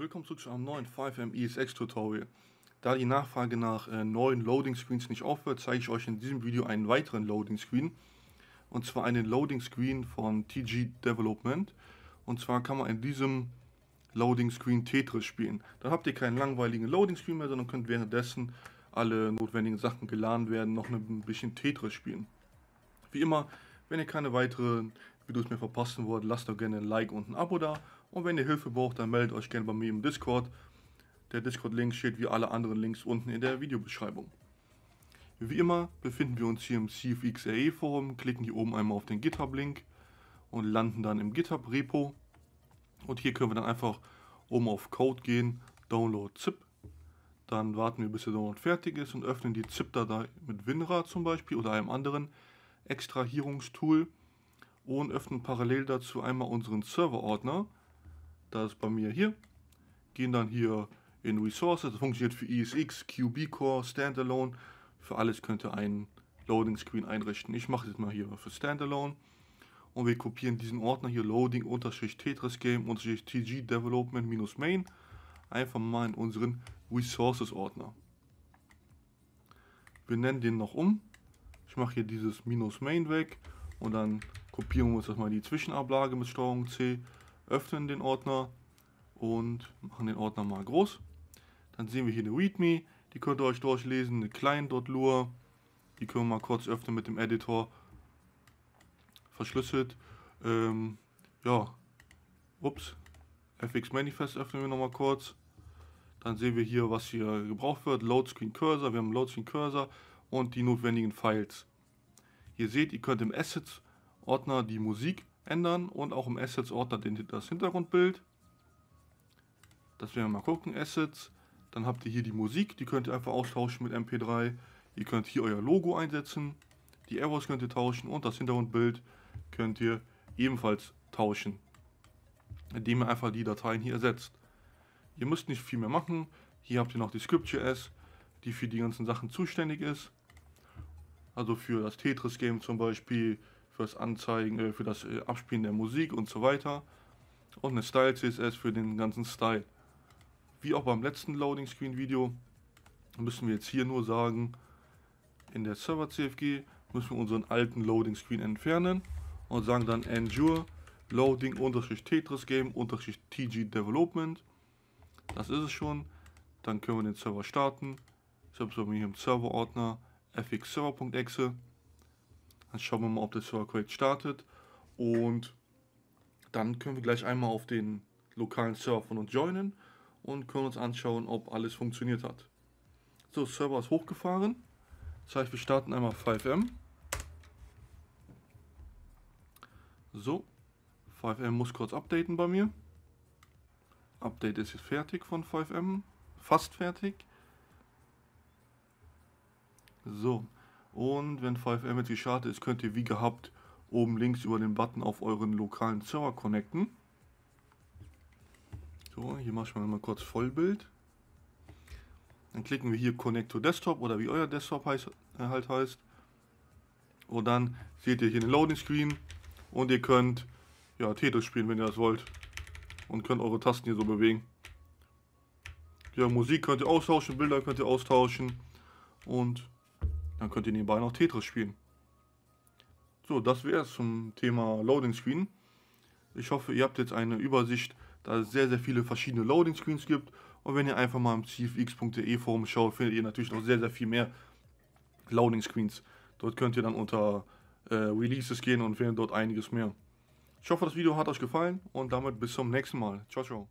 Willkommen zurück zu einem neuen 5M ESX Tutorial. Da die Nachfrage nach äh, neuen Loading Screens nicht aufhört, zeige ich euch in diesem Video einen weiteren Loading Screen. Und zwar einen Loading Screen von TG Development. Und zwar kann man in diesem Loading Screen Tetris spielen. Dann habt ihr keinen langweiligen Loading Screen mehr, sondern könnt währenddessen alle notwendigen Sachen geladen werden, noch ein bisschen Tetris spielen. Wie immer, wenn ihr keine weiteren Videos mehr verpassen wollt, lasst doch gerne ein Like und ein Abo da und wenn ihr Hilfe braucht, dann meldet euch gerne bei mir im Discord. Der Discord-Link steht wie alle anderen Links unten in der Videobeschreibung. Wie immer befinden wir uns hier im CFXRE-Forum, klicken hier oben einmal auf den GitHub-Link und landen dann im GitHub-Repo. Und hier können wir dann einfach oben auf Code gehen, Download ZIP. Dann warten wir, bis der Download fertig ist und öffnen die ZIP-Datei mit WinRAR zum Beispiel oder einem anderen Extrahierungstool und öffnen parallel dazu einmal unseren Server-Ordner das ist bei mir hier, gehen dann hier in Resources, das funktioniert für ESX, QB Core, Standalone, für alles könnt ihr einen Loading Screen einrichten. Ich mache das mal hier für Standalone und wir kopieren diesen Ordner hier Loading Unterstrich Tetris Game Unterstrich TG Development minus Main einfach mal in unseren Resources Ordner. Wir nennen den noch um. Ich mache hier dieses minus Main weg und dann kopieren wir uns das mal in die Zwischenablage mit Steuerung C, öffnen den Ordner und machen den Ordner mal groß. Dann sehen wir hier eine README, die könnt ihr euch durchlesen, eine Client.lua, die können wir mal kurz öffnen mit dem Editor. Verschlüsselt. Ähm, ja, ups, FX Manifest öffnen wir nochmal kurz. Dann sehen wir hier, was hier gebraucht wird. Loadscreen Cursor, wir haben Loadscreen Cursor und die notwendigen Files. Ihr seht, ihr könnt im Assets Ordner die Musik ändern und auch im Assets-Ordner das Hintergrundbild. Das werden wir mal gucken, Assets. Dann habt ihr hier die Musik, die könnt ihr einfach austauschen mit MP3. Ihr könnt hier euer Logo einsetzen, die Errors könnt ihr tauschen und das Hintergrundbild könnt ihr ebenfalls tauschen, indem ihr einfach die Dateien hier ersetzt. Ihr müsst nicht viel mehr machen. Hier habt ihr noch die Script.js, die für die ganzen Sachen zuständig ist. Also für das Tetris-Game zum Beispiel, für das Anzeigen, für das Abspielen der Musik und so weiter. Und eine Style CSS für den ganzen Style. Wie auch beim letzten Loading Screen Video müssen wir jetzt hier nur sagen, in der Server CFG müssen wir unseren alten Loading Screen entfernen und sagen dann endure loading Tetris Game TG Development. Das ist es schon. Dann können wir den Server starten. Ich habe es bei hier im Server Ordner fxserver.exe dann schauen wir mal, ob das Server korrekt startet. Und dann können wir gleich einmal auf den lokalen Server von uns joinen und können uns anschauen, ob alles funktioniert hat. So, Server ist hochgefahren. Das heißt, wir starten einmal 5M. So, 5M muss kurz updaten bei mir. Update ist jetzt fertig von 5M. Fast fertig. So, und wenn 5M jetzt gestartet ist, könnt ihr wie gehabt oben links über den Button auf euren lokalen Server connecten. So, hier mache ich mal kurz Vollbild. Dann klicken wir hier Connect to Desktop oder wie euer Desktop heißt, äh, halt heißt. Und dann seht ihr hier den Loading Screen und ihr könnt ja, Tetris spielen, wenn ihr das wollt. Und könnt eure Tasten hier so bewegen. Ja, Musik könnt ihr austauschen, Bilder könnt ihr austauschen und dann könnt ihr nebenbei noch Tetris spielen. So, das wäre es zum Thema Loading Screen. Ich hoffe, ihr habt jetzt eine Übersicht, da es sehr, sehr viele verschiedene Loading Screens gibt. Und wenn ihr einfach mal im cfx.de Forum schaut, findet ihr natürlich noch sehr, sehr viel mehr Loading Screens. Dort könnt ihr dann unter äh, Releases gehen und findet dort einiges mehr. Ich hoffe, das Video hat euch gefallen und damit bis zum nächsten Mal. Ciao, ciao.